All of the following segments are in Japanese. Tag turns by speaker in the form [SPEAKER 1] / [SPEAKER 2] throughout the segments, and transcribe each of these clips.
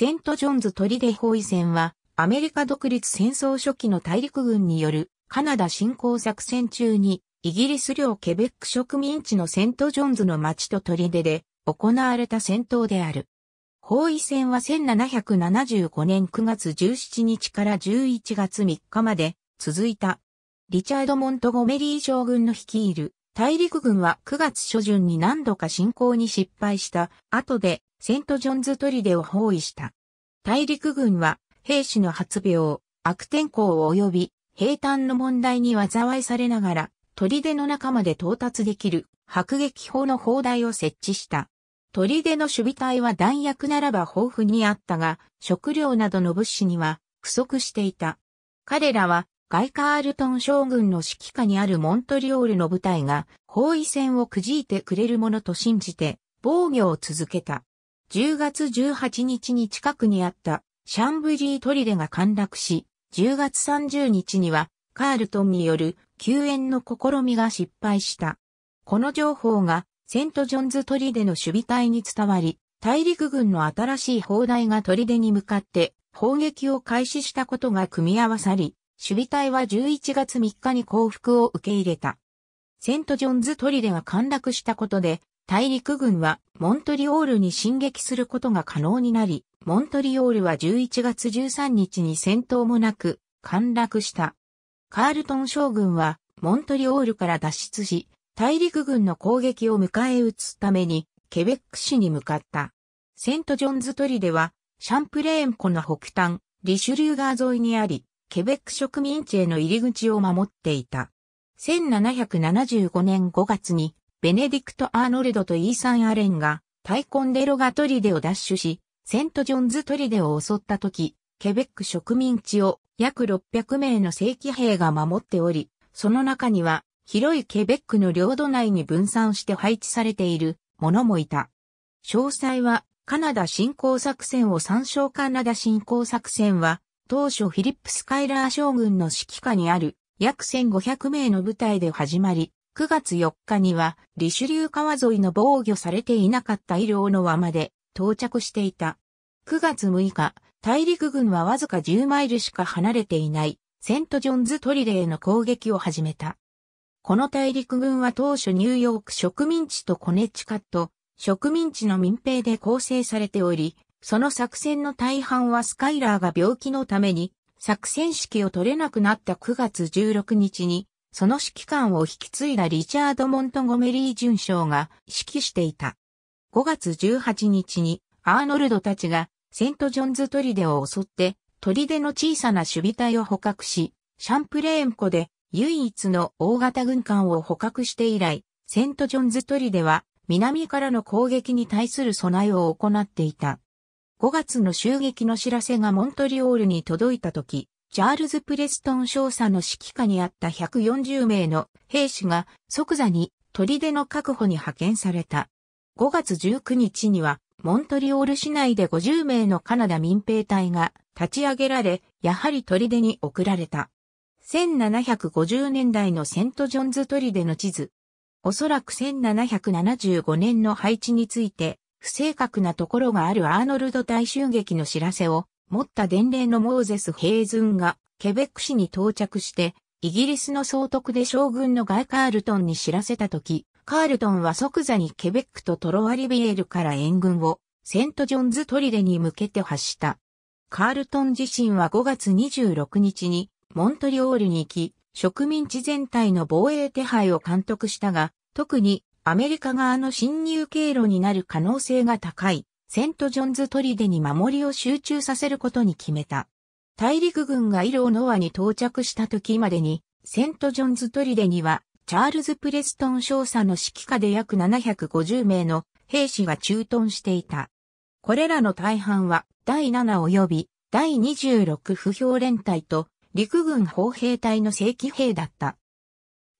[SPEAKER 1] セントジョンズトリデ包囲戦は、アメリカ独立戦争初期の大陸軍によるカナダ侵攻作戦中に、イギリス領ケベック植民地のセントジョンズの町と砦で行われた戦闘である。包囲戦は1775年9月17日から11月3日まで続いた。リチャード・モントゴメリー将軍の率いる大陸軍は9月初旬に何度か侵攻に失敗した後でセントジョンズ砦を包囲した。大陸軍は兵士の発病、悪天候及び平坦の問題に災いされながら、砦の中まで到達できる迫撃砲の砲台を設置した。砦の守備隊は弾薬ならば豊富にあったが、食料などの物資には不足していた。彼らはガイカールトン将軍の指揮下にあるモントリオールの部隊が包囲戦をくじいてくれるものと信じて防御を続けた。10月18日に近くにあったシャンブリー砦が陥落し、10月30日にはカールトンによる救援の試みが失敗した。この情報がセントジョンズ砦の守備隊に伝わり、大陸軍の新しい砲台が砦に向かって砲撃を開始したことが組み合わさり、守備隊は11月3日に降伏を受け入れた。セントジョンズ砦が陥落したことで、大陸軍はモントリオールに進撃することが可能になり、モントリオールは11月13日に戦闘もなく陥落した。カールトン将軍はモントリオールから脱出し、大陸軍の攻撃を迎え撃つためにケベック市に向かった。セントジョンズトリではシャンプレーン湖の北端、リシュリューガー沿いにあり、ケベック植民地への入り口を守っていた。1775年5月にベネディクト・アーノルドとイーサン・アレンが、タイコンデロがトリデを奪取し、セント・ジョンズ・トリデを襲った時、ケベック植民地を約600名の正規兵が守っており、その中には、広いケベックの領土内に分散して配置されているものもいた。詳細は、カナダ侵攻作戦を参照カナダ侵攻作戦は、当初フィリップス・カイラー将軍の指揮下にある約1500名の部隊で始まり、9月4日には、リシュリュー川沿いの防御されていなかった医療の輪まで到着していた。9月6日、大陸軍はわずか10マイルしか離れていない、セントジョンズトリレーの攻撃を始めた。この大陸軍は当初ニューヨーク植民地とコネチカット、植民地の民兵で構成されており、その作戦の大半はスカイラーが病気のために、作戦指揮を取れなくなった9月16日に、その指揮官を引き継いだリチャード・モントゴメリー准将が指揮していた。5月18日にアーノルドたちがセント・ジョンズ砦を襲って砦の小さな守備隊を捕獲し、シャンプレーン湖で唯一の大型軍艦を捕獲して以来、セント・ジョンズ砦は南からの攻撃に対する備えを行っていた。5月の襲撃の知らせがモントリオールに届いた時、チャールズ・プレストン少佐の指揮下にあった140名の兵士が即座に砦の確保に派遣された。5月19日にはモントリオール市内で50名のカナダ民兵隊が立ち上げられ、やはり砦に送られた。1750年代のセントジョンズ砦の地図。おそらく1775年の配置について、不正確なところがあるアーノルド大襲撃の知らせを持った伝令のモーゼス・ヘイズンが、ケベック市に到着して、イギリスの総督で将軍のガイ・カールトンに知らせたとき、カールトンは即座にケベックとトロワリビエルから援軍を、セント・ジョンズ・トリデに向けて発した。カールトン自身は5月26日に、モントリオールに行き、植民地全体の防衛手配を監督したが、特にアメリカ側の侵入経路になる可能性が高いセントジョンズ砦に守りを集中させることに決めた。大陸軍がイローノアに到着した時までに、セントジョンズ砦には、チャールズ・プレストン少佐の指揮下で約750名の兵士が駐屯していた。これらの大半は、第7及び第26不評連隊と陸軍砲兵隊の正規兵だった。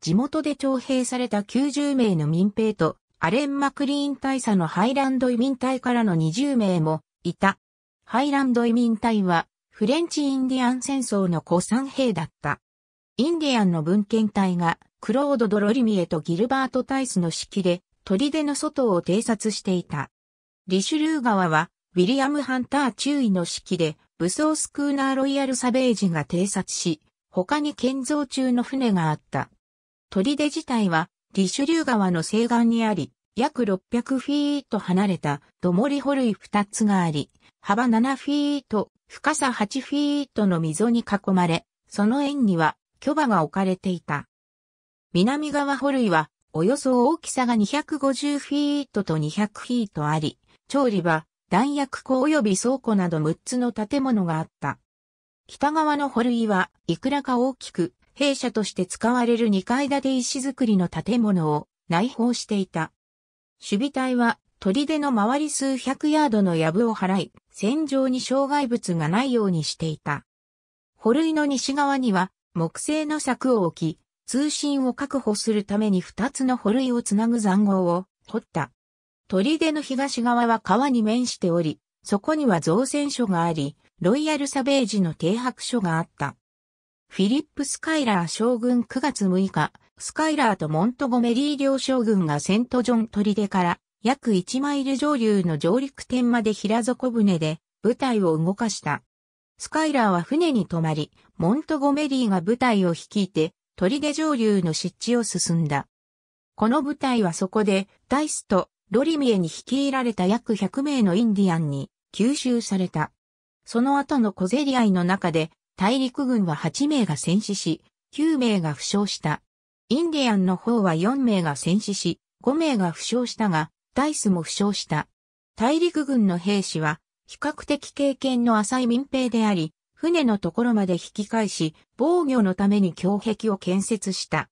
[SPEAKER 1] 地元で徴兵された90名の民兵とアレン・マクリーン大佐のハイランド移民隊からの20名もいた。ハイランド移民隊はフレンチ・インディアン戦争の古参兵だった。インディアンの文献隊がクロード・ドロリミエとギルバート・タイスの指揮で砦の外を偵察していた。リシュルー川はウィリアム・ハンター中尉の指揮で武装スクーナー・ロイヤル・サベージが偵察し、他に建造中の船があった。砦自体はリシ流リュ川の西岸にあり、約600フィート離れた土盛りホ類2つがあり、幅7フィート、深さ8フィートの溝に囲まれ、その円には巨馬が置かれていた。南側ホ類は、およそ大きさが250フィートと200フィートあり、調理場、弾薬庫及び倉庫など6つの建物があった。北側のホ類は、いくらか大きく、弊社として使われる2階建て石造りの建物を内包していた。守備隊は砦の周り数百ヤードの藪を払い、戦場に障害物がないようにしていた。保塁の西側には木製の柵を置き、通信を確保するために2つの保塁をつなぐ残壕を掘った。砦の東側は川に面しており、そこには造船所があり、ロイヤルサベージの停泊所があった。フィリップ・スカイラー将軍9月6日、スカイラーとモントゴメリー両将軍がセントジョン砦から約1マイル上流の上陸点まで平底船で部隊を動かした。スカイラーは船に泊まり、モントゴメリーが部隊を率いて砦上流の湿地を進んだ。この部隊はそこでダイスとロリミエに率いられた約100名のインディアンに吸収された。その後の小競り合いの中で大陸軍は8名が戦死し、9名が負傷した。インディアンの方は4名が戦死し、5名が負傷したが、ダイスも負傷した。大陸軍の兵士は、比較的経験の浅い民兵であり、船のところまで引き返し、防御のために強壁を建設した。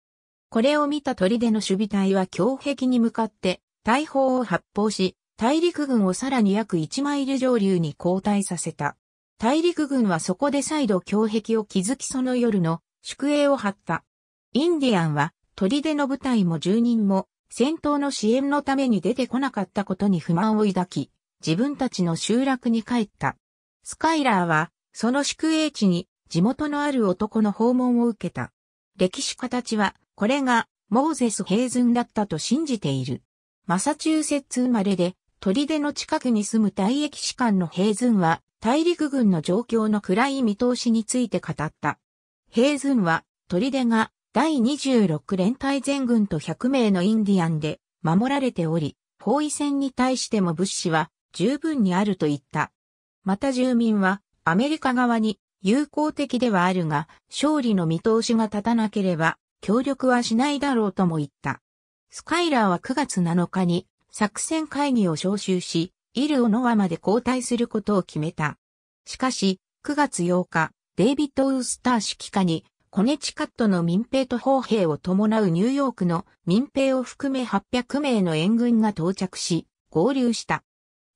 [SPEAKER 1] これを見た砦の守備隊は強壁に向かって、大砲を発砲し、大陸軍をさらに約1マイル上流に後退させた。大陸軍はそこで再度胸壁を築きその夜の宿営を張った。インディアンは、砦の部隊も住人も、戦闘の支援のために出てこなかったことに不満を抱き、自分たちの集落に帰った。スカイラーは、その宿営地に地元のある男の訪問を受けた。歴史家たちは、これがモーゼス・ヘイズンだったと信じている。マサチューセッツ生まれで、砦の近くに住む大役士官のヘイズンは、大陸軍の状況の暗い見通しについて語った。平軍は、砦が第26連隊全軍と100名のインディアンで守られており、包囲戦に対しても物資は十分にあると言った。また住民はアメリカ側に友好的ではあるが、勝利の見通しが立たなければ協力はしないだろうとも言った。スカイラーは9月7日に作戦会議を招集し、イルオノアまで交代することを決めた。しかし、9月8日、デイビッド・ウースター指揮下に、コネチカットの民兵と砲兵を伴うニューヨークの民兵を含め800名の援軍が到着し、合流した。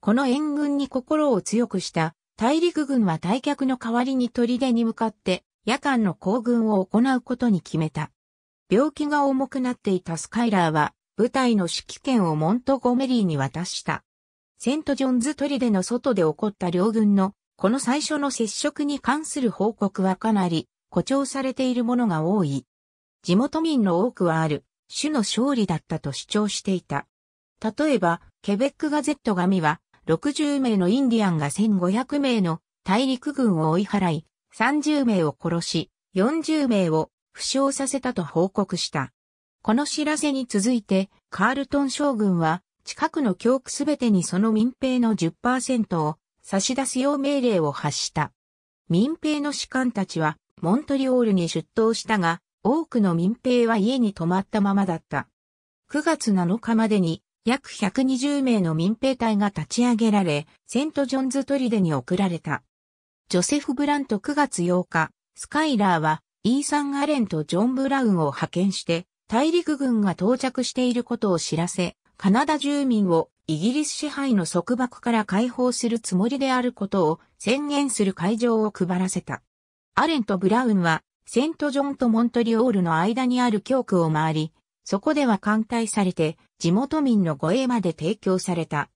[SPEAKER 1] この援軍に心を強くした大陸軍は退却の代わりに砦に向かって夜間の行軍を行うことに決めた。病気が重くなっていたスカイラーは部隊の指揮権をモントゴメリーに渡した。セントジョンズ砦の外で起こった両軍の、この最初の接触に関する報告はかなり誇張されているものが多い。地元民の多くはある、種の勝利だったと主張していた。例えば、ケベックガゼット紙は、60名のインディアンが1500名の大陸軍を追い払い、30名を殺し、40名を負傷させたと報告した。この知らせに続いて、カールトン将軍は近くの教区すべてにその民兵の10%を差し出すよう命令を発した。民兵の士官たちはモントリオールに出頭したが、多くの民兵は家に泊まったままだった。9月7日までに約120名の民兵隊が立ち上げられ、セントジョンズトリデに送られた。ジョセフ・ブラント9月8日、スカイラーはイーサン・アレンとジョン・ブラウンを派遣して、大陸軍が到着していることを知らせ、カナダ住民をイギリス支配の束縛から解放するつもりであることを宣言する会場を配らせた。アレンとブラウンはセントジョンとモントリオールの間にある教区を回り、そこでは艦隊されて地元民の護衛まで提供された。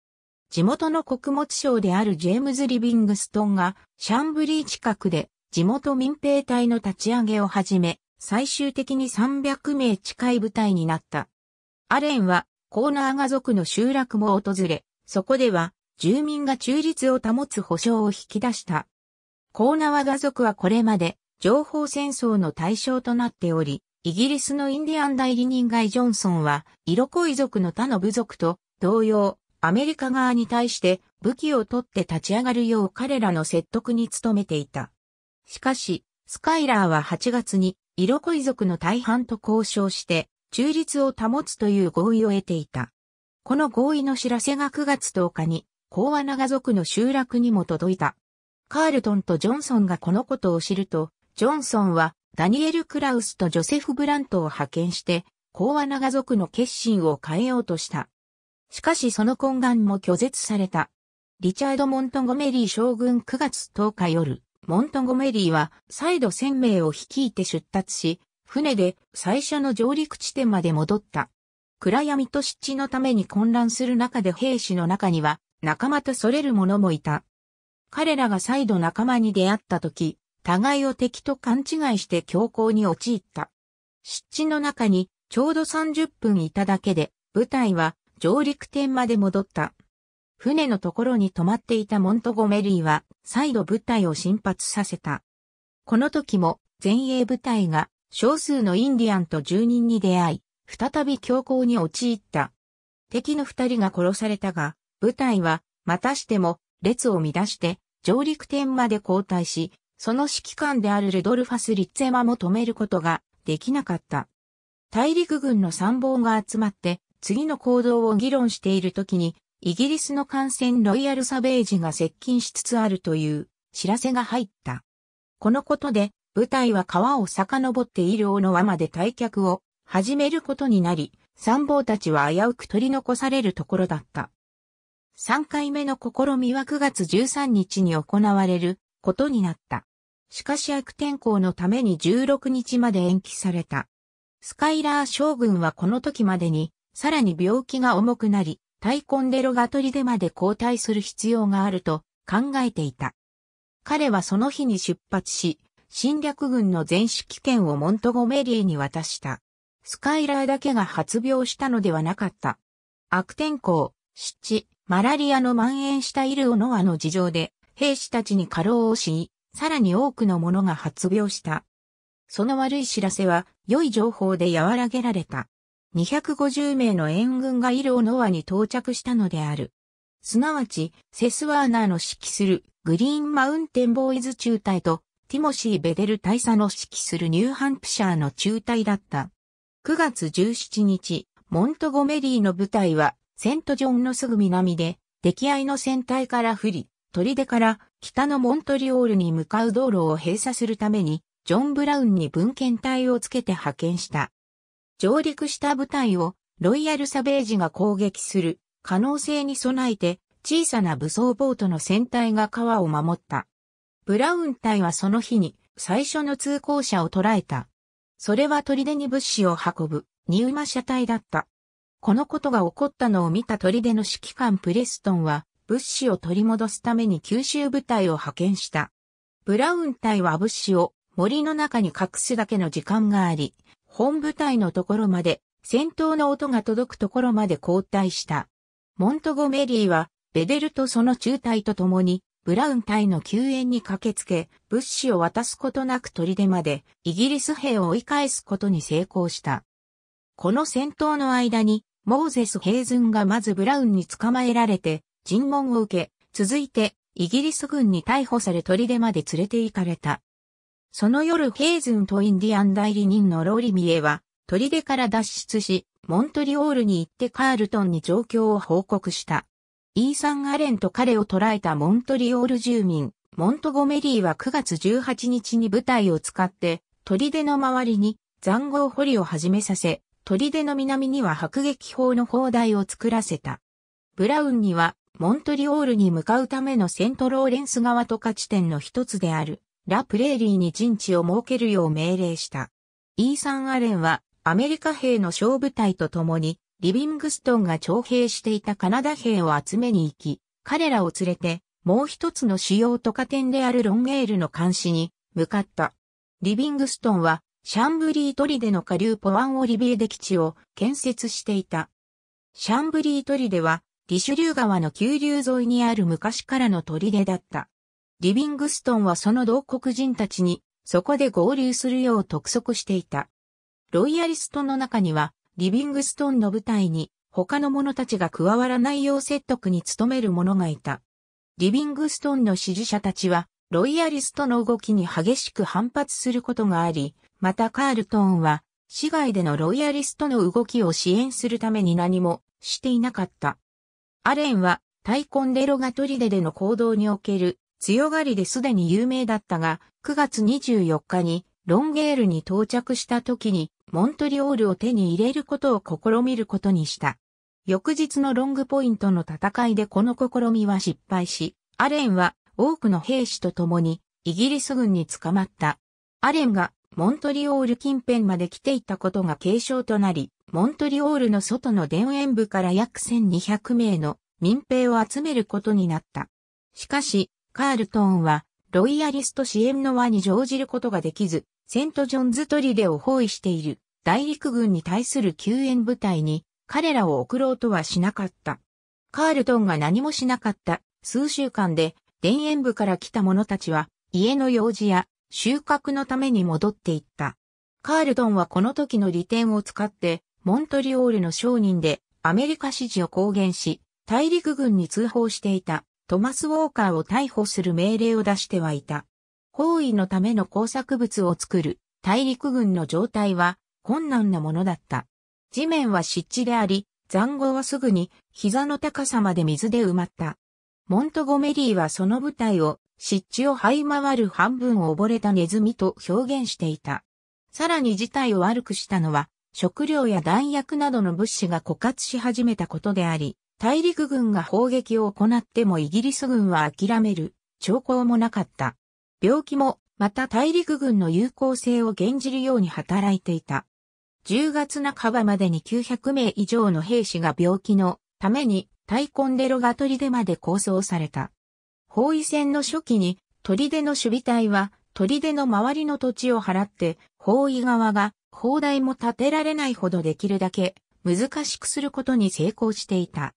[SPEAKER 1] 地元の穀物商であるジェームズ・リビングストンがシャンブリー近くで地元民兵隊の立ち上げをはじめ、最終的に300名近い部隊になった。アレンはコーナーが族の集落も訪れ、そこでは、住民が中立を保つ保障を引き出した。コーナーガ族はこれまで、情報戦争の対象となっており、イギリスのインディアン代理人ガイ・ジョンソンは、色恋族の他の部族と同様、アメリカ側に対して武器を取って立ち上がるよう彼らの説得に努めていた。しかし、スカイラーは8月に、色恋族の大半と交渉して、中立を保つという合意を得ていた。この合意の知らせが9月10日に、コーアナガ族の集落にも届いた。カールトンとジョンソンがこのことを知ると、ジョンソンはダニエル・クラウスとジョセフ・ブラントを派遣して、コーアナガ族の決心を変えようとした。しかしその懇願も拒絶された。リチャード・モントゴメリー将軍9月10日夜、モントゴメリーは再度1000名を率いて出立し、船で最初の上陸地点まで戻った。暗闇と湿地のために混乱する中で兵士の中には仲間とそれる者もいた。彼らが再度仲間に出会った時、互いを敵と勘違いして強行に陥った。湿地の中にちょうど30分いただけで、部隊は上陸点まで戻った。船のところに止まっていたモントゴメリーは再度部隊を進発させた。この時も前衛部隊が少数のインディアンと住人に出会い、再び強行に陥った。敵の二人が殺されたが、部隊は、またしても、列を乱して、上陸点まで後退し、その指揮官であるルドルファス・リッツェマも止めることができなかった。大陸軍の参謀が集まって、次の行動を議論している時に、イギリスの艦船ロイヤルサベージが接近しつつあるという知らせが入った。このことで部隊は川を遡っている大野湾まで退却を始めることになり、参謀たちは危うく取り残されるところだった。3回目の試みは9月13日に行われることになった。しかし悪天候のために16日まで延期された。スカイラー将軍はこの時までに、さらに病気が重くなり、タイコンデロガトリでまで交代する必要があると考えていた。彼はその日に出発し、侵略軍の全指揮権をモントゴメリーに渡した。スカイラーだけが発病したのではなかった。悪天候、湿地、マラリアの蔓延したイルオノアの事情で、兵士たちに過労をし、さらに多くの者が発病した。その悪い知らせは、良い情報で和らげられた。250名の援軍がイルオノアに到着したのである。すなわち、セスワーナーの指揮するグリーンマウンテンボーイズ中隊とティモシー・ベデル大佐の指揮するニューハンプシャーの中隊だった。9月17日、モントゴメリーの部隊は、セントジョンのすぐ南で、出来合いの船体から降り、砦から北のモントリオールに向かう道路を閉鎖するために、ジョン・ブラウンに文献隊をつけて派遣した。上陸した部隊をロイヤルサベージが攻撃する可能性に備えて小さな武装ボートの船体が川を守った。ブラウン隊はその日に最初の通行者を捉えた。それは砦に物資を運ぶ、ニウマ車隊だった。このことが起こったのを見た砦の指揮官プレストンは、物資を取り戻すために九州部隊を派遣した。ブラウン隊は物資を森の中に隠すだけの時間があり、本部隊のところまで、戦闘の音が届くところまで交代した。モントゴメリーは、ベデルとその中隊と共に、ブラウン隊の救援に駆けつけ、物資を渡すことなく砦までイギリス兵を追い返すことに成功した。この戦闘の間に、モーゼス・ヘイズンがまずブラウンに捕まえられて、尋問を受け、続いて、イギリス軍に逮捕され砦まで連れて行かれた。その夜ヘイズンとインディアン代理人のローリミエは、砦から脱出し、モントリオールに行ってカールトンに状況を報告した。イーサン・アレンと彼を捕らえたモントリオール住民、モントゴメリーは9月18日に部隊を使って、砦の周りに塹壕掘りを始めさせ、砦の南には迫撃砲の砲台を作らせた。ブラウンには、モントリオールに向かうためのセントローレンス側とか地点の一つである、ラ・プレーリーに陣地を設けるよう命令した。イーサン・アレンは、アメリカ兵の小部隊と共に、リビングストンが徴兵していたカナダ兵を集めに行き、彼らを連れて、もう一つの主要都下店であるロンゲールの監視に向かった。リビングストンは、シャンブリートリデの下流ポワンオリビエで基地を建設していた。シャンブリートリデは、リシュリュー川の急流沿いにある昔からの砦だった。リビングストンはその同国人たちに、そこで合流するよう督促していた。ロイヤリストの中には、リビングストンの部隊に他の者たちが加わらないよう説得に努める者がいた。リビングストンの支持者たちは、ロイヤリストの動きに激しく反発することがあり、またカールトーンは、市外でのロイヤリストの動きを支援するために何もしていなかった。アレンは、タイコンデロガトリデでの行動における強がりですでに有名だったが、9月24日にロンゲールに到着した時にモントリオールを手に入れることを試みることにした。翌日のロングポイントの戦いでこの試みは失敗し、アレンは多くの兵士と共にイギリス軍に捕まった。アレンがモントリオール近辺まで来ていたことが継承となり、モントリオールの外の田園部から約1200名の民兵を集めることになった。しかし、カールトーンは、ロイヤリスト支援の輪に乗じることができず、セントジョンズ砦を包囲している。大陸軍に対する救援部隊に彼らを送ろうとはしなかった。カールトンが何もしなかった数週間で、田園部から来た者たちは家の用事や収穫のために戻っていった。カールトンはこの時の利点を使って、モントリオールの商人でアメリカ支持を公言し、大陸軍に通報していたトマス・ウォーカーを逮捕する命令を出してはいた。包囲のための工作物を作る大陸軍の状態は困難なものだった。地面は湿地であり、残壕はすぐに膝の高さまで水で埋まった。モントゴメリーはその部隊を湿地を這い回る半分を溺れたネズミと表現していた。さらに事態を悪くしたのは、食料や弾薬などの物資が枯渇し始めたことであり、大陸軍が砲撃を行ってもイギリス軍は諦める兆候もなかった。病気もまた大陸軍の有効性を減じるように働いていた。10月半ばまでに900名以上の兵士が病気のためにタイコンデロが砦まで構想された。包囲戦の初期に砦の守備隊は砦の周りの土地を払って包囲側が砲台も建てられないほどできるだけ難しくすることに成功していた。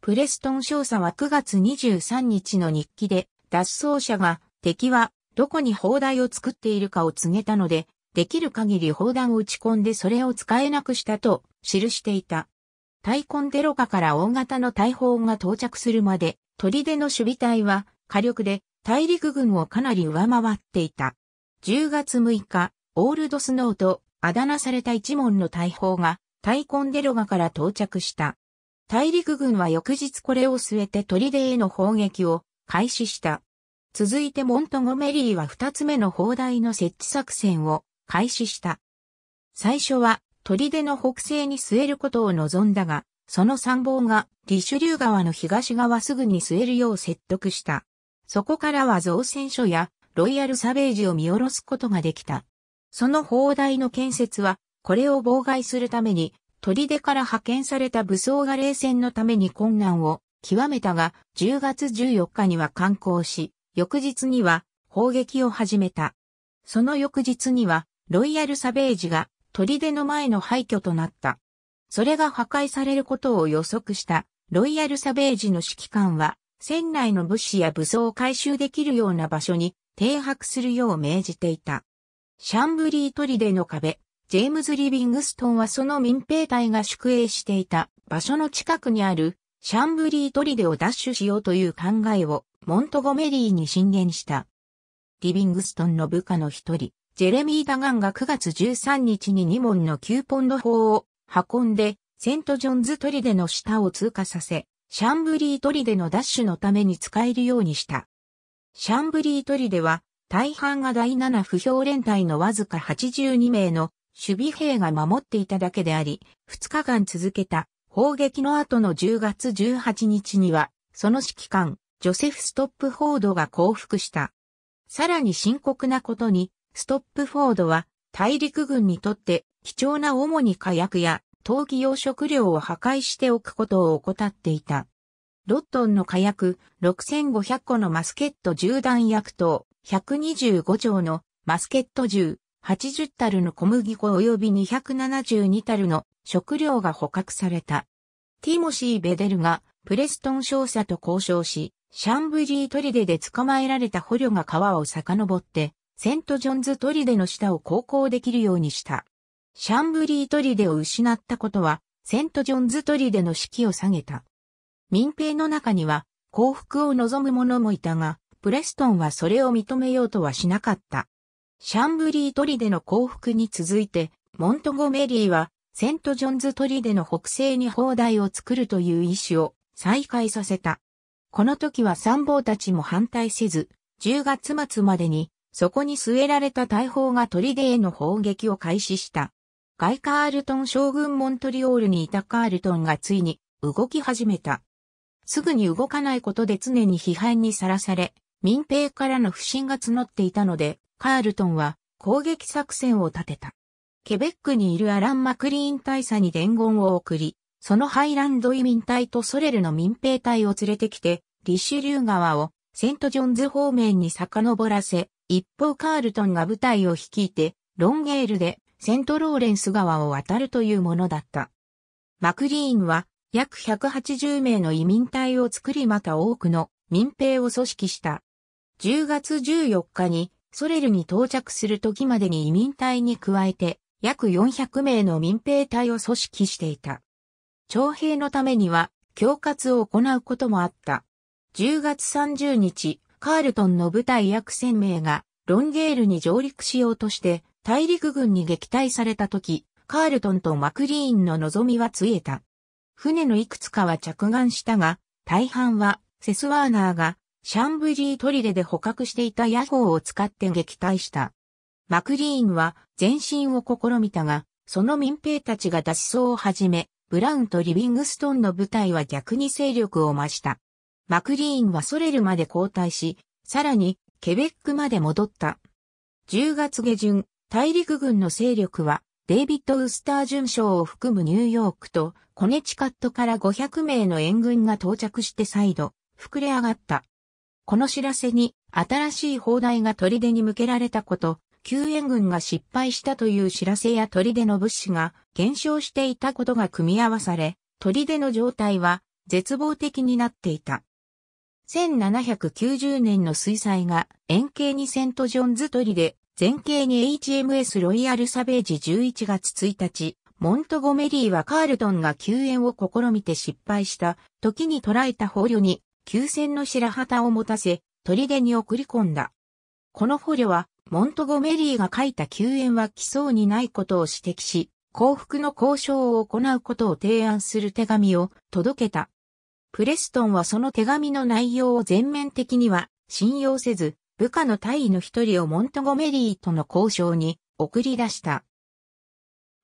[SPEAKER 1] プレストン少佐は9月23日の日記で脱走者が敵はどこに砲台を作っているかを告げたのでできる限り砲弾を打ち込んでそれを使えなくしたと記していた。タイコンデロカから大型の大砲が到着するまで、砦の守備隊は火力で大陸軍をかなり上回っていた。10月6日、オールドスノーとあだ名された一門の大砲がタイコンデロガから到着した。大陸軍は翌日これを据えて砦への砲撃を開始した。続いてモントゴメリーは2つ目の砲台の設置作戦を開始した。最初は砦の北西に据えることを望んだが、その参謀がリシュリュー川の東側すぐに据えるよう説得した。そこからは造船所やロイヤルサベージを見下ろすことができた。その砲台の建設は、これを妨害するために、砦から派遣された武装が冷戦のために困難を極めたが、10月14日には観光し、翌日には砲撃を始めた。その翌日にはロイヤルサベージが砦の前の廃墟となった。それが破壊されることを予測したロイヤルサベージの指揮官は、船内の物資や武装を回収できるような場所に停泊するよう命じていた。シャンブリー砦の壁、ジェームズ・リビングストンはその民兵隊が宿営していた場所の近くにあるシャンブリー砦を奪取しようという考えをモントゴメリーに進言した。リビングストンの部下の一人、ジェレミー・ダガンが9月13日に2門の9ポンド砲を運んで、セントジョンズトリデの下を通過させ、シャンブリートリデのダッシュのために使えるようにした。シャンブリートリデは、大半が第7不評連隊のわずか82名の守備兵が守っていただけであり、2日間続けた砲撃の後の10月18日には、その指揮官、ジョセフ・ストップフォードが降伏した。さらに深刻なことに、ストップフォードは大陸軍にとって貴重な主に火薬や陶器用食料を破壊しておくことを怠っていた。ロットンの火薬6500個のマスケット銃弾薬等125丁のマスケット銃80タルの小麦粉及び272タルの食料が捕獲された。ティモシー・ベデルがプレストン少佐と交渉し、シャンブリートリデで捕まえられた捕虜が川を遡ってセントジョンズ砦の下を航行できるようにした。シャンブリー砦を失ったことは、セントジョンズ砦の士気を下げた。民兵の中には、降伏を望む者もいたが、プレストンはそれを認めようとはしなかった。シャンブリー砦の降伏に続いて、モントゴメリーは、セントジョンズ砦の北西に砲台を作るという意思を再開させた。この時は参謀たちも反対せず、10月末までにそこに据えられた大砲が砦への砲撃を開始した。ガイカールトン将軍モントリオールにいたカールトンがついに動き始めた。すぐに動かないことで常に批判にさらされ、民兵からの不信が募っていたので、カールトンは攻撃作戦を立てた。ケベックにいるアラン・マクリーン大佐に伝言を送り、そのハイランド移民隊とソレルの民兵隊を連れてきて、リシュリュー川をセントジョンズ方面に遡らせ、一方カールトンが部隊を率いて、ロンゲールでセントローレンス川を渡るというものだった。マクリーンは約180名の移民隊を作りまた多くの民兵を組織した。10月14日にソレルに到着する時までに移民隊に加えて約400名の民兵隊を組織していた。徴兵のためには恐喝を行うこともあった。10月30日、カールトンの部隊約1000名がロンゲールに上陸しようとして大陸軍に撃退された時、カールトンとマクリーンの望みはつえた。船のいくつかは着岸したが、大半はセスワーナーがシャンブリートリレで捕獲していたヤホーを使って撃退した。マクリーンは前進を試みたが、その民兵たちが脱走を始め、ブラウンとリビングストンの部隊は逆に勢力を増した。マクリーンはソレルまで交代し、さらにケベックまで戻った。10月下旬、大陸軍の勢力は、デイビッド・ウスター巡将を含むニューヨークとコネチカットから500名の援軍が到着して再度、膨れ上がった。この知らせに、新しい砲台が砦に向けられたこと、救援軍が失敗したという知らせや砦の物資が減少していたことが組み合わされ、砦の状態は絶望的になっていた。1790年の水彩が円形にセントジョンズトリで、前景に HMS ロイヤルサベージ11月1日、モントゴメリーはカールトンが救援を試みて失敗した時に捕らえた捕虜に休戦の白旗を持たせ、砦に送り込んだ。この捕虜は、モントゴメリーが書いた救援は来そうにないことを指摘し、降伏の交渉を行うことを提案する手紙を届けた。プレストンはその手紙の内容を全面的には信用せず、部下の大尉の一人をモントゴメリーとの交渉に送り出した。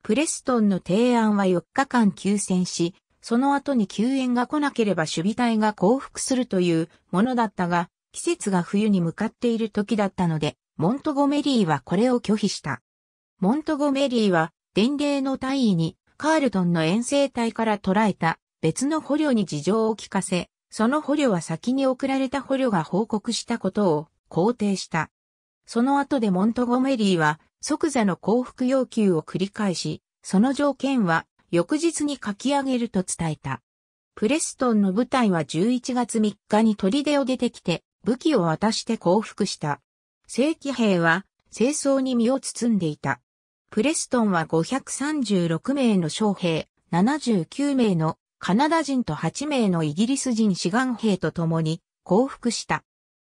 [SPEAKER 1] プレストンの提案は4日間休戦し、その後に救援が来なければ守備隊が降伏するというものだったが、季節が冬に向かっている時だったので、モントゴメリーはこれを拒否した。モントゴメリーは伝令の大尉にカールトンの遠征隊から捉えた別の捕虜に事情を聞かせ、その捕虜は先に送られた捕虜が報告したことを肯定した。その後でモントゴメリーは即座の降伏要求を繰り返し、その条件は翌日に書き上げると伝えた。プレストンの部隊は11月3日に砦を出てきて武器を渡して降伏した。正規兵は清掃に身を包んでいた。プレストンは536名の将兵、79名のカナダ人と8名のイギリス人志願兵と共に降伏した。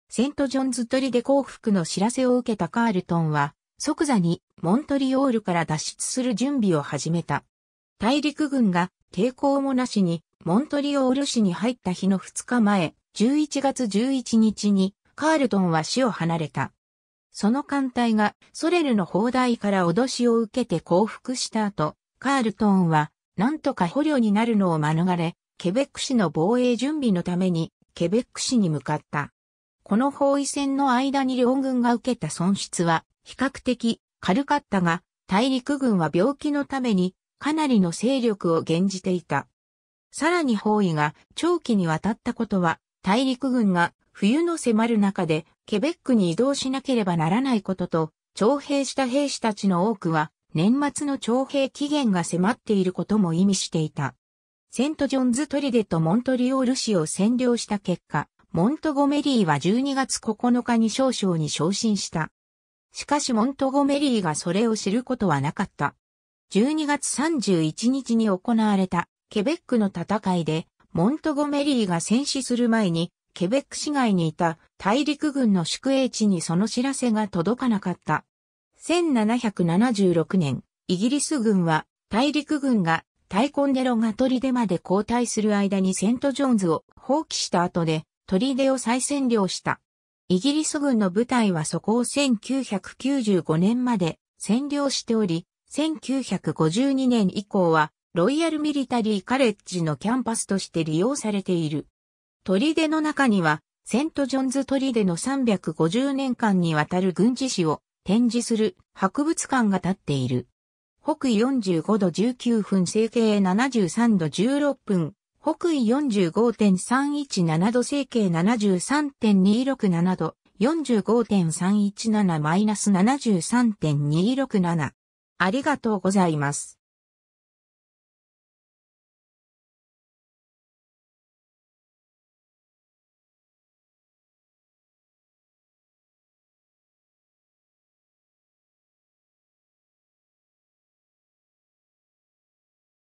[SPEAKER 1] セントジョンズ取りで降伏の知らせを受けたカールトンは、即座にモントリオールから脱出する準備を始めた。大陸軍が抵抗もなしにモントリオール市に入った日の2日前、11月11日にカールトンは市を離れた。その艦隊がソレルの砲台から脅しを受けて降伏した後、カールトンはなんとか捕虜になるのを免れ、ケベック市の防衛準備のために、ケベック市に向かった。この包囲戦の間に両軍が受けた損失は、比較的軽かったが、大陸軍は病気のために、かなりの勢力を減じていた。さらに包囲が長期にわたったことは、大陸軍が冬の迫る中でケベックに移動しなければならないことと、徴兵した兵士たちの多くは年末の徴兵期限が迫っていることも意味していた。セントジョンズトリデとモントリオール市を占領した結果、モントゴメリーは12月9日に少将に昇進した。しかしモントゴメリーがそれを知ることはなかった。12月31日に行われたケベックの戦いで、モントゴメリーが戦死する前に、ケベック市外にいた大陸軍の宿営地にその知らせが届かなかった。1776年、イギリス軍は大陸軍がタイコンデロが出まで交代する間にセントジョーンズを放棄した後で出を再占領した。イギリス軍の部隊はそこを1995年まで占領しており、1952年以降はロイヤルミリタリーカレッジのキャンパスとして利用されている。出の中にはセントジョンズ出の350年間にわたる軍事史を展示する博物館が建っている。北緯45度19分、西形73度16分、北緯45.317度、西形73.267度、45.317-73.267。ありがとうございます。